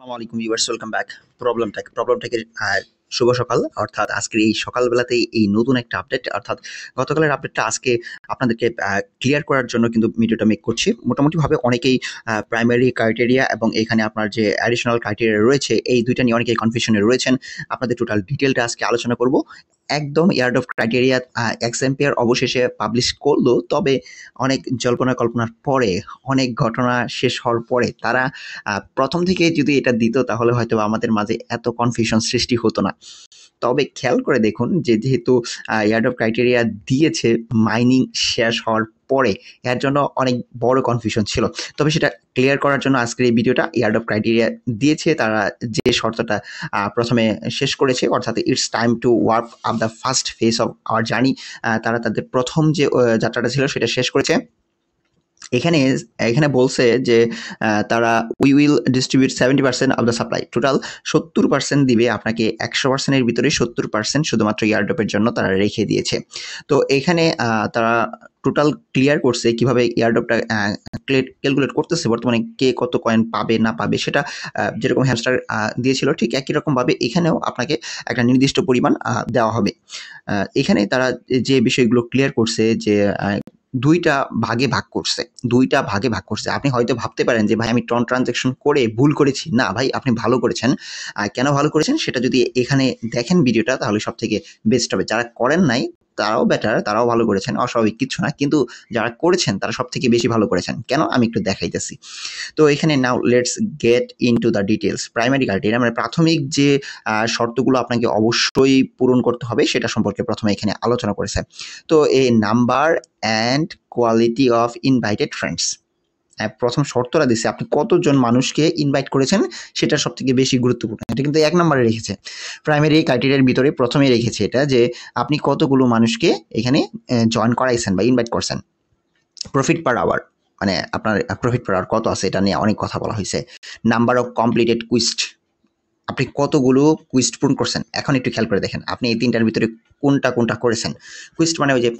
আসসালামু আলাইকুম viewers welcome back problem tech problem টেকের শুভ সকাল অর্থাৎ আজকের এই সকালবেলাতেই এই নতুন একটা আপডেট অর্থাৎ গতকালের আপডেটটা আজকে আপনাদেরকে ক্লিয়ার করার জন্য কিন্তু ভিডিওটা মেক করছি মোটামুটিভাবে অনেকেই প্রাইমারি ক্রাইটেরিয়া এবং এখানে আপনার যে অ্যাডিশনাল ক্রাইটেরিয়া রয়েছে এই দুইটা নিয়ে অনেকেই কনফিউশনে রয়েছেন আপনাদের টোটাল ডিটেলটা আজকে আলোচনা করব একদম ইয়ার্ড অফ ক্রাইটেরিয়া এক্সাম্পিয়ার অবশেষে পাবলিশ করলো তবে অনেক জল্পনা কল্পনার পরে অনেক ঘটনা শেষ হওয়ার পরে তারা প্রথম থেকে যদি এটা দিত তাহলে হয়তো আমাদের মাঝে এত কনফিউশন সৃষ্টি হতো না তবে খেয়াল করে দেখুন যে যেহেতু ইয়ার্ড অফ ক্রাইটেরিয়া দিয়েছে মাইনিং শেষ হওয়ার পরে এর জন্য অনেক বড় কনফিউশন ছিল তবে সেটা ক্লিয়ার করার জন্য আজকের এই ভিডিওটা অফ ক্রাইটেরিয়া দিয়েছে তারা যে শর্তটা প্রথমে শেষ করেছে অর্থাৎ it's time to work up the first phase of our journey তারা তাদের প্রথম যে যাত্রাটা ছিল সেটা শেষ করেছে এখানে এখানে বলছে যে তারা we will distribute seventy percent of the supply total সত্তর পার্সেন্ট দিবে আপনাকে একশো পার্সেন্টের ভিতরে সত্তর পার্সেন্ট শুধুমাত্র এয়ারড্রপের জন্য তারা রেখে দিয়েছে তো এখানে তারা টোটাল ক্লিয়ার করছে কিভাবে এয়ারড্রপটা ক্যালকুলেট করতেছে বর্তমানে কে কত কয়েন পাবে না পাবে সেটা যেরকম হ্যামস্টার দিয়েছিল ঠিক একই রকমভাবে এখানেও আপনাকে একটা নির্দিষ্ট পরিমাণ দেওয়া হবে এখানে তারা যে বিষয়গুলো ক্লিয়ার করছে যে দুইটা ভাগে ভাগ করছে দুইটা ভাগে ভাগ করছে আপনি হয়তো ভাবতে পারেন যে ভাই আমি টন ট্রানজ্যাকশন করে ভুল করেছি না ভাই আপনি ভালো করেছেন কেন ভালো করেছেন সেটা যদি এখানে দেখেন ভিডিওটা তাহলে সব থেকে বেস্ট হবে যারা করেন নাই তারাও বেটার তারাও ভালো করেছেন অস্বাভাবিক কিছু না কিন্তু যারা করেছেন তারা সব থেকে বেশি ভালো করেছেন কেন আমি একটু দেখাইতেছি তো এখানে now let's get into the details primary criteria মানে প্রাথমিক যে শর্তগুলো আপনাকে অবশ্যই পূরণ করতে হবে সেটা সম্পর্কে প্রথমে এখানে আলোচনা করেছে তো এই number and quality of invited friends প্রথম শর্তরা দিছে আপনি কতজন মানুষকে ইনভাইট করেছেন সেটা সব থেকে বেশি গুরুত্বপূর্ণ এটা কিন্তু এক নম্বরে রেখেছে প্রাইমারি ক্রাইটেরিয়ার ভিতরে প্রথমে রেখেছে এটা যে আপনি কতগুলো মানুষকে এখানে জয়েন করাইছেন বা ইনভাইট করছেন প্রফিট পার আওয়ার মানে আপনার প্রফিট পার আওয়ার কত আছে এটা নিয়ে অনেক কথা বলা হয়েছে নাম্বার অফ কমপ্লিটেড কুইস্ট আপনি কতগুলো কুইস্ট পূরণ করছেন এখন একটু খেয়াল করে দেখেন আপনি এই তিনটার ভিতরে কোনটা কোনটা করেছেন কুইস্ট মানে ওই যে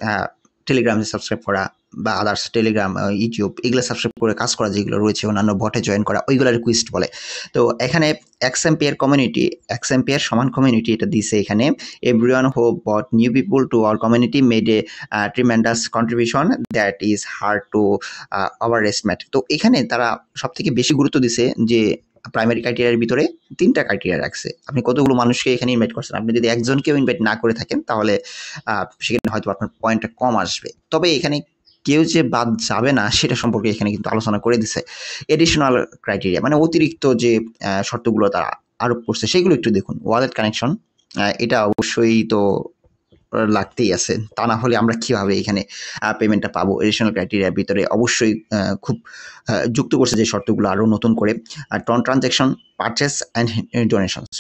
টেলিগ্রামে সাবস্ক্রাইব করা বা আদার্স টেলিগ্রাম ইউটিউব এগুলো সাবস্ক্রাইব করে কাজ করা যেগুলো রয়েছে অন্যান্য বটে জয়েন করা ওইগুলো রিকোয়েস্ট বলে তো এখানে X ampere community X ampere সমান কমিউনিটি এটা দিছে এখানে every one who but new people to our community made a tremendous contribution that is hard to our estimate তো এখানে তারা সবথেকে বেশি গুরুত্ব দিছে যে প্রাইমারি ক্রাইটেরিয়ার ভিতরে তিনটা ক্রাইটেরিয়া রাখছে আপনি কতগুলো মানুষকে এখানে ইনভাইট করছেন আপনি যদি একজনকেও ইনভাইট না করে থাকেন তাহলে সেখানে হয়তো আপনার পয়েন্টটা কম আসবে তবে এখানে কেউ যে বাদ যাবে না সেটা সম্পর্কে এখানে কিন্তু আলোচনা করে দিছে এডিশনাল ক্রাইটেরিয়া মানে অতিরিক্ত যে শর্তগুলো তারা আরোপ করছে সেগুলো একটু দেখুন ওয়ালেট কানেকশন এটা অবশ্যই তো লাগতেই আছে তা না হলে আমরা কীভাবে এখানে পেমেন্টটা পাবো এডিশনাল ক্রাইটেরিয়ার ভিতরে অবশ্যই খুব যুক্ত করছে যে শর্তগুলো আরও নতুন করে TON transaction purchase and donations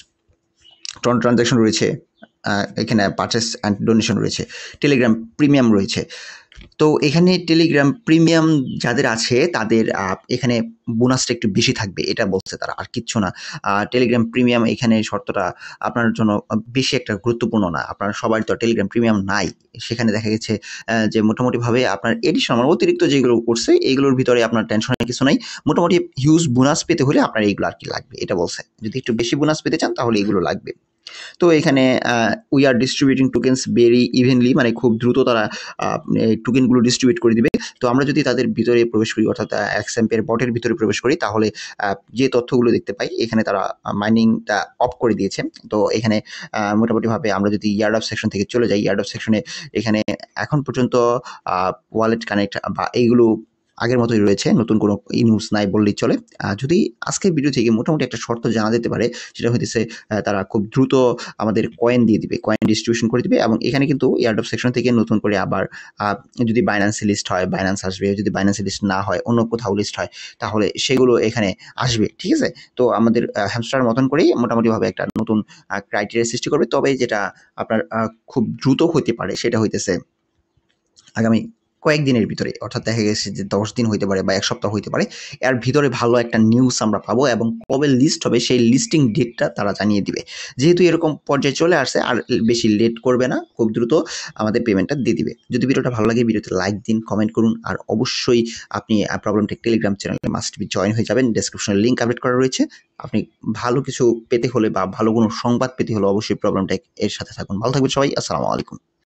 TON transaction রয়েছে এখানে পারচেস অ্যান্ড ডোনেশন রয়েছে টেলিগ্রাম প্রিমিয়াম রয়েছে তো এখানে টেলিগ্রাম প্রিমিয়াম যাদের আছে তাদের এখানে বোনাসটা একটু বেশি থাকবে এটা বলছে তারা আর কিচ্ছু না টেলিগ্রাম প্রিমিয়াম এখানে শর্তটা আপনার জন্য বেশি একটা গুরুত্বপূর্ণ না আপনার সবার তো টেলিগ্রাম প্রিমিয়াম নাই সেখানে দেখা গেছে যে মোটামুটিভাবে আপনার এডিশন আমার অতিরিক্ত যেগুলো করছে এইগুলোর ভিতরে আপনার টেনশনের কিছু নাই মোটামুটি হিউজ বোনাস পেতে হলে আপনার এইগুলো আর কি লাগবে এটা বলছে যদি একটু বেশি বোনাস পেতে চান তাহলে এগুলো লাগবে তো এখানে we are distributing tokens very evenly মানে খুব দ্রুত তারা টোকেনগুলো মানে ডিস্ট্রিবিউট করে দিবে তো আমরা যদি তাদের ভিতরে প্রবেশ করি অর্থাৎ এক্সাম্পের বটের ভিতরে প্রবেশ করি তাহলে যে তথ্যগুলো দেখতে পাই এখানে তারা মাইনিংটা অফ করে দিয়েছে তো এখানে মোটামুটিভাবে আমরা যদি ইয়ার্ড অফ সেকশন থেকে চলে যাই ইয়ার্ড অফ সেকশনে এখানে এখন পর্যন্ত ওয়ালেট কানেক্ট বা এইগুলো আগের মতোই রয়েছে নতুন কোনো নিউজ নাই বললেই চলে যদি আজকের ভিডিও থেকে মোটামুটি একটা শর্ত জানা যেতে পারে সেটা হইতেছে তারা খুব দ্রুত আমাদের কয়েন দিয়ে দিবে কয়েন ডিস্ট্রিবিউশন করে দিবে এবং এখানে কিন্তু এয়ারডপ সেকশন থেকে নতুন করে আবার যদি বাইন্যান্সে লিস্ট হয় বাইন্যান্স আসবে যদি বাইন্যান্সে লিস্ট না হয় অন্য কোথাও লিস্ট হয় তাহলে সেগুলো এখানে আসবে ঠিক আছে তো আমাদের হ্যামস্টার মতন করেই মোটামুটিভাবে একটা নতুন ক্রাইটেরিয়া সৃষ্টি করবে তবে যেটা আপনার খুব দ্রুত হতে পারে সেটা হইতেছে আগামী কয়েকদিনের ভিতরে অর্থাৎ দেখা গেছে যে দশ দিন হইতে পারে বা এক সপ্তাহ হইতে পারে এর ভিতরে ভালো একটা নিউজ আমরা পাবো এবং কবে লিস্ট হবে সেই লিস্টিং ডেটটা তারা জানিয়ে দিবে যেহেতু এরকম পর্যায়ে চলে আসছে আর বেশি লেট করবে না খুব দ্রুত আমাদের পেমেন্টটা দিয়ে দিবে যদি ভিডিওটা ভালো লাগে ভিডিওতে লাইক দিন কমেন্ট করুন আর অবশ্যই আপনি টেক টেলিগ্রাম চ্যানেলে মাস্ট বি জয়েন হয়ে যাবেন ডেসক্রিপশনে লিঙ্ক আপডেট করা রয়েছে আপনি ভালো কিছু পেতে হলে বা ভালো কোনো সংবাদ পেতে হলে অবশ্যই টেক এর সাথে থাকুন ভালো থাকবেন সবাই আসসালামু আলাইকুম